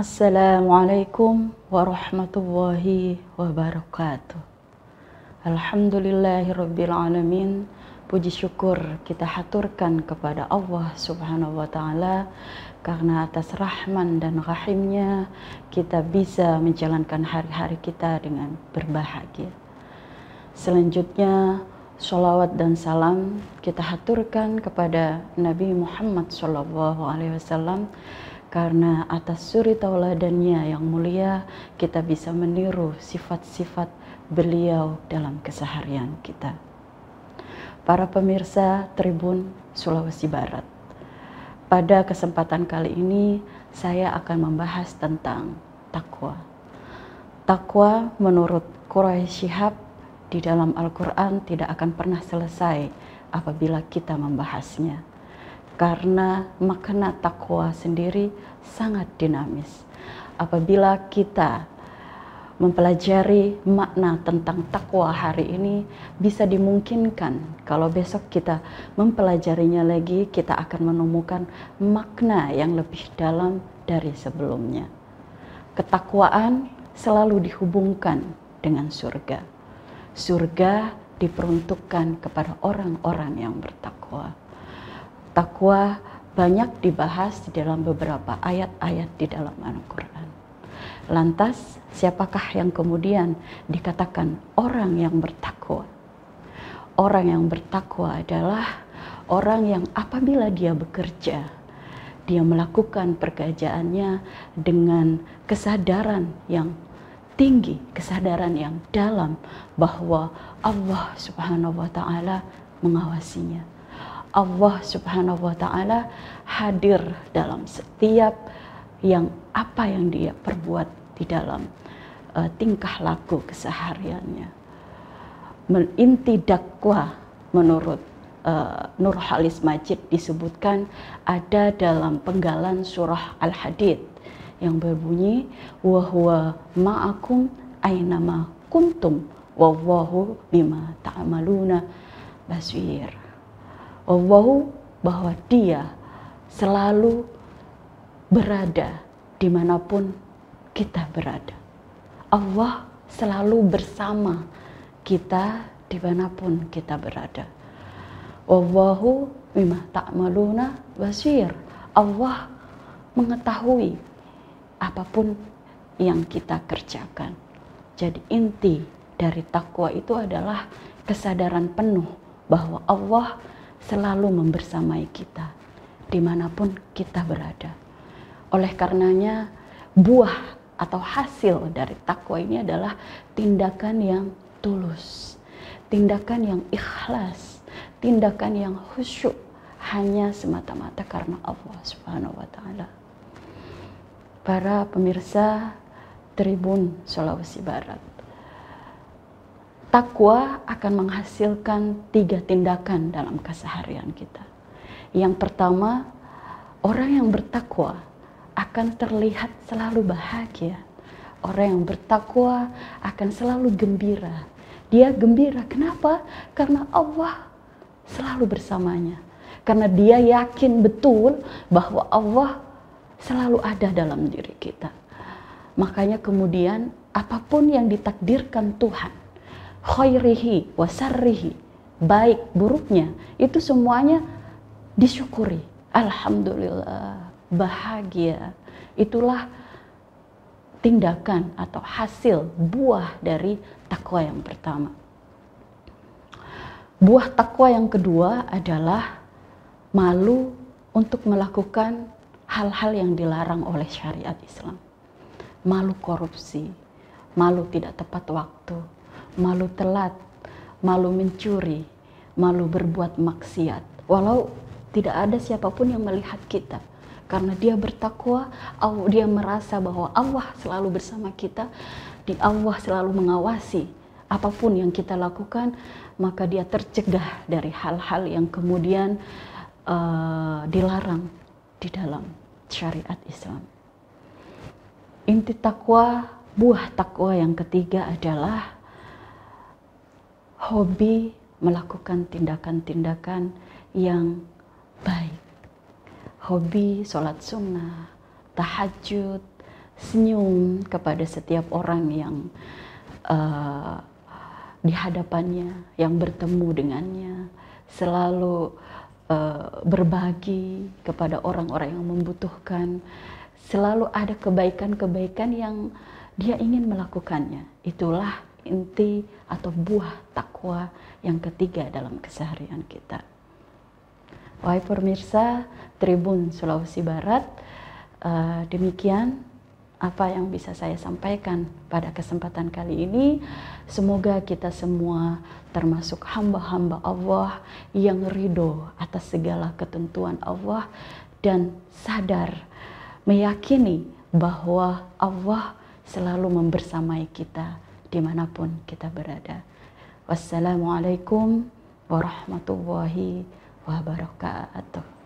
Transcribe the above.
Assalamualaikum warahmatullahi wabarakatuh. Alhamdulillahirrabbilalamin Puji syukur kita haturkan kepada Allah subhanahu wa ta'ala Karena atas rahman dan rahimnya Kita bisa menjalankan hari-hari kita dengan berbahagia Selanjutnya Salawat dan salam kita haturkan kepada Nabi Muhammad SAW karena atas suri tauladannya yang mulia kita bisa meniru sifat-sifat beliau dalam keseharian kita. Para pemirsa Tribun Sulawesi Barat, pada kesempatan kali ini saya akan membahas tentang takwa. Takwa menurut Quraisy Shihab di dalam Al-Quran tidak akan pernah selesai apabila kita membahasnya karena makna takwa sendiri sangat dinamis. Apabila kita mempelajari makna tentang takwa hari ini bisa dimungkinkan kalau besok kita mempelajarinya lagi kita akan menemukan makna yang lebih dalam dari sebelumnya. Ketakwaan selalu dihubungkan dengan surga. Surga diperuntukkan kepada orang-orang yang bertakwa takwa banyak dibahas di dalam beberapa ayat-ayat di dalam Al-Quran. Lantas, siapakah yang kemudian dikatakan orang yang bertakwa? Orang yang bertakwa adalah orang yang apabila dia bekerja, dia melakukan pekerjaannya dengan kesadaran yang tinggi, kesadaran yang dalam bahwa Allah Subhanahu wa taala mengawasinya Allah Subhanahu wa taala hadir dalam setiap yang apa yang dia perbuat di dalam uh, tingkah laku kesehariannya. Inti dakwa menurut uh, Nur Halis Majid disebutkan ada dalam penggalan surah Al-Hadid yang berbunyi wa ma'akum ainama kuntum wallahu bima ta'maluna basir. Allahu bahwa dia selalu berada dimanapun kita berada. Allah selalu bersama kita dimanapun kita berada. Allah bima ta'maluna basir. Allah mengetahui apapun yang kita kerjakan. Jadi inti dari takwa itu adalah kesadaran penuh bahwa Allah selalu membersamai kita dimanapun kita berada. Oleh karenanya buah atau hasil dari takwa ini adalah tindakan yang tulus, tindakan yang ikhlas, tindakan yang khusyuk hanya semata-mata karena Allah Subhanahu wa taala. Para pemirsa Tribun Sulawesi Barat Takwa akan menghasilkan tiga tindakan dalam keseharian kita. Yang pertama, orang yang bertakwa akan terlihat selalu bahagia. Orang yang bertakwa akan selalu gembira. Dia gembira, kenapa? Karena Allah selalu bersamanya. Karena dia yakin betul bahwa Allah selalu ada dalam diri kita. Makanya kemudian apapun yang ditakdirkan Tuhan khairihi wa sarrihi, baik buruknya, itu semuanya disyukuri. Alhamdulillah, bahagia. Itulah tindakan atau hasil buah dari takwa yang pertama. Buah takwa yang kedua adalah malu untuk melakukan hal-hal yang dilarang oleh syariat Islam. Malu korupsi, malu tidak tepat waktu, malu telat, malu mencuri, malu berbuat maksiat. Walau tidak ada siapapun yang melihat kita. Karena dia bertakwa, dia merasa bahwa Allah selalu bersama kita, di Allah selalu mengawasi apapun yang kita lakukan, maka dia tercegah dari hal-hal yang kemudian uh, dilarang di dalam syariat Islam. Inti takwa, buah takwa yang ketiga adalah hobi melakukan tindakan-tindakan yang baik. Hobi sholat sunnah, tahajud, senyum kepada setiap orang yang uh, di yang bertemu dengannya, selalu uh, berbagi kepada orang-orang yang membutuhkan, selalu ada kebaikan-kebaikan yang dia ingin melakukannya. Itulah inti atau buah takwa yang ketiga dalam keseharian kita. Wahai pemirsa Tribun Sulawesi Barat, eh, demikian apa yang bisa saya sampaikan pada kesempatan kali ini. Semoga kita semua termasuk hamba-hamba Allah yang ridho atas segala ketentuan Allah dan sadar meyakini bahwa Allah selalu membersamai kita dimanapun kita berada. Wassalamualaikum warahmatullahi wabarakatuh.